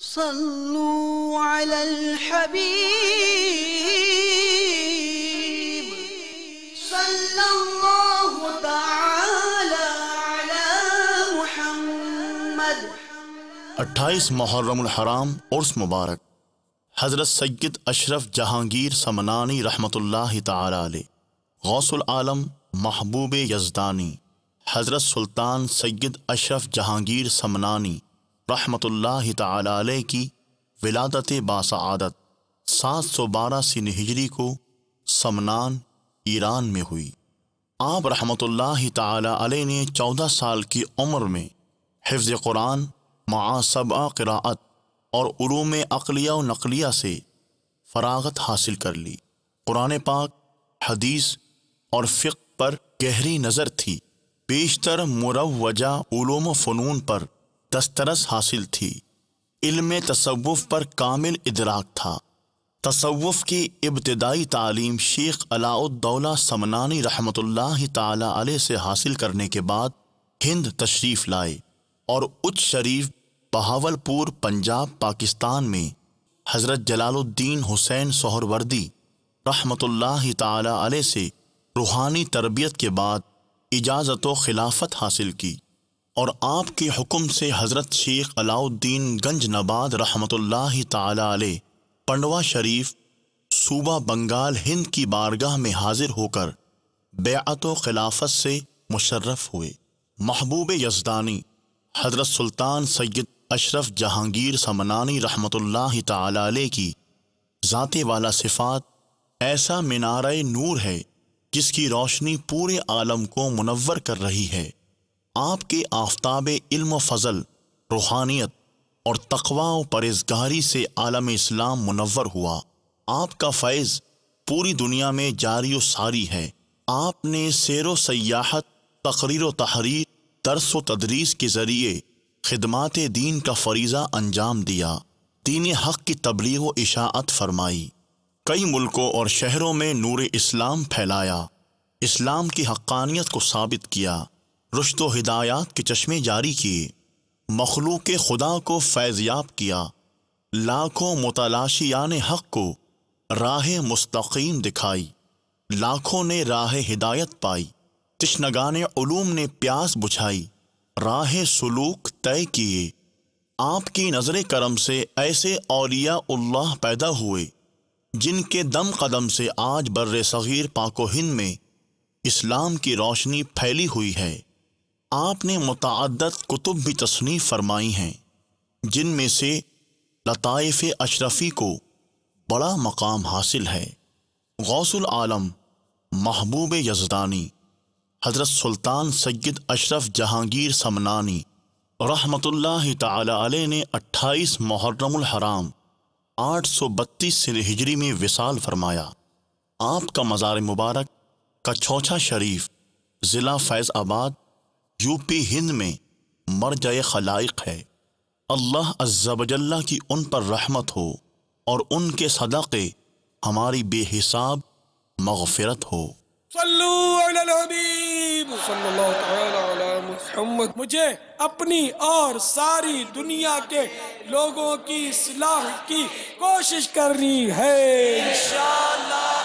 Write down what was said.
صلوا على الحبيب صلى الله تعالى على محمد 28 मुहर्रम हराम उर्स मुबारक हज़रत सैयद अशरफ जहांगीर समनानी रहमतुल्लाह ताली गौसल आलम महबूब यजदानी हज़रत सुल्तान सैयद अशरफ जहांगीर समनानी रहमतुल्लाह ताली की विलादत बासआदत सात सौ बारह सिन हिजरी को समनान ईरान में हुई आप रहमतुल्लाह ताली ने चौदह साल की उम्र में हिफ्ज़ कुरान मासबा क़रात और उलूम अकलिया व नकलिया से फरागत हासिल कर ली कुरान पाक हदीस और फ़िक पर गहरी नज़र थी बेशतर मुरवजा उलूम फ़नून पर दस्तरस हासिल थी इल्म तसव्वुफ पर कामिल इदराक था तसव्वुफ की इब्तदाई तालीम शेख अलाउद्दौला समनानी ताला अलैह से हासिल करने के बाद हिंद तशरीफ़ लाए और उच्च शरीफ बहावलपुर पंजाब पाकिस्तान में हज़रत जलालुद्दीन हुसैन सोहरवर्दी ताला अलैह से रूहानी तरबियत के बाद इजाज़त खिलाफत हासिल की और आपके हुक्म से हज़रत शेख अलाउद्दीन गंज नबाद रहमत ताले पंडवा शरीफ सूबा बंगाल हिंद की बारगाह में हाजिर होकर बेअत खिलाफत से मुशर्रफ हुए महबूब यजदानी हज़रत सुल्तान सैयद अशरफ जहांगीर समनानी रहमत ताले की ज़ाते वाला सिफात ऐसा मीनार नूर है जिसकी रोशनी पूरे आलम को मुनवर कर रही है आपके आफ्ताब इल्म फजल रूहानियत और तकवा परहेजगारी से आलम इस्लाम मुनवर हुआ आपका फैज़ पूरी दुनिया में जारी व सारी है आपने सैर सयाहत तकरीर व तहरीर दरस व तदरीस के ज़रिए खदमात दीन का फरीज़ा अंजाम दिया दीन हक़ की तबलीग व इशात फरमाई कई मुल्कों और शहरों में नूर इस्लाम फैलाया इस्लाम की हक्कानियत को साबित किया रुश्त हिदायत के चश्मे जारी किए मखलूक खुदा को फैज़याब किया लाखों मुतलाशियान हक को राह मुस्तकीम दिखाई लाखों ने राह हिदायत पाई तश्नगान ूम ने प्यास बुझाई राह सलूक तय किए आपकी नज़र करम से ऐसे औलिया उल्लाह पैदा हुए जिनके दम कदम से आज बर्र सग़ीर पाको हिंद में इस्लाम की रोशनी फैली हुई है आपने मुतद कुतुब भी तसनीफ़ फरमाई हैं जिनमें से लताइफ़ अशरफ़ी को बड़ा मकाम हासिल है गौसल आलम महबूब यजदानी हज़रत सुल्तान सैयद अशरफ जहांगीर समनानी रहमतुल्लाह ताली ने 28 मुहर्रमुल हराम 832 से हिजरी में विसाल फरमाया आपका मज़ार मुबारक कछौछा शरीफ ज़िला फैज़ आबाद यूपी हिंद में मर जाए खलाइक है अल्लाह अज्जाबजल्ला की उन पर रहमत हो और उनके सदक़े हमारी बेहिसाब मगफरत हो मुझे अपनी और सारी दुनिया के लोगों की सलाह की कोशिश करनी है इंशाल्लाह